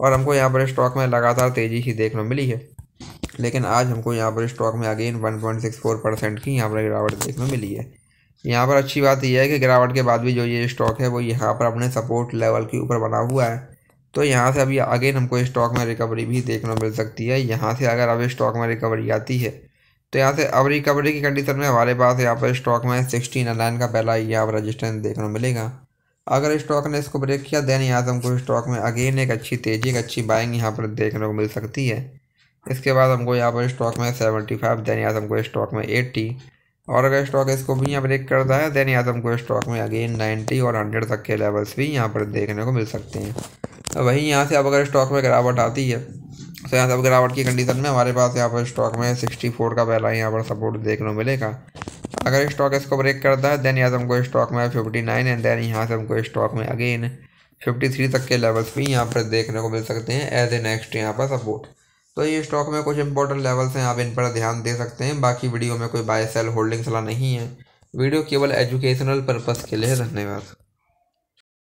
और हमको यहाँ पर स्टॉक में लगातार तेज़ी ही देखने मिली है लेकिन आज हमको यहाँ पर स्टॉक में अगेन 1.64 परसेंट की यहाँ पर गिरावट देखने मिली है यहाँ पर अच्छी बात यह है कि गिरावट के बाद भी जो ये स्टॉक है वो यहाँ पर अपने सपोर्ट लेवल के ऊपर बना हुआ है तो यहाँ से अभी अगेन हमको स्टॉक में रिकवरी भी देखने मिल सकती है यहाँ से अगर अब स्टॉक में रिकवरी आती है तो यहाँ से अब रिकवरी की कंडीशन में हमारे पास यहाँ पर स्टॉक में सिक्सटी नाइन का पहला यहाँ पर रजिस्टेंस देखने मिलेगा अगर स्टॉक ने इसको ब्रेक किया देन यहाँ से हमको स्टॉक में अगेन एक अच्छी तेज़ी एक अच्छी बाइंग यहाँ पर देखने को मिल सकती है इसके बाद हमको यहाँ पर स्टॉक में सेवेंटी फाइव देन यहाँ से हमको स्टॉक में एट्टी और अगर स्टॉक इसको भी यहाँ ब्रेक करता है देन यहाँ से हमको स्टॉक में अगेन नाइन्टी और हंड्रेड तक के लेवल्स भी यहाँ पर देखने को मिल सकते हैं तो वहीं यहाँ से अब अगर स्टॉक में गिरावट आती है तो यहाँ से अब गिरावट की कंडीशन में हमारे पास यहाँ पर स्टॉक में सिक्सटी फोर का पहला यहाँ पर सपोर्ट देखने को मिलेगा अगर स्टॉक इसको ब्रेक करता है देन यहाँ से हमको स्टॉक में फिफ्टी नाइन एंड देन यहाँ से हमको स्टॉक में अगेन फिफ्टी थ्री तक के लेवल्स भी यहाँ पर देखने को मिल सकते हैं एज ए नेक्स्ट यहाँ पर सपोर्ट तो ये स्टॉक में कुछ इंपॉर्टेंट लेवल्स हैं आप इन पर ध्यान दे सकते हैं बाकी वीडियो में कोई बाय सेल होल्डिंग सलाह नहीं है वीडियो केवल एजुकेशनल पर्पज़ के लिए धन्यवाद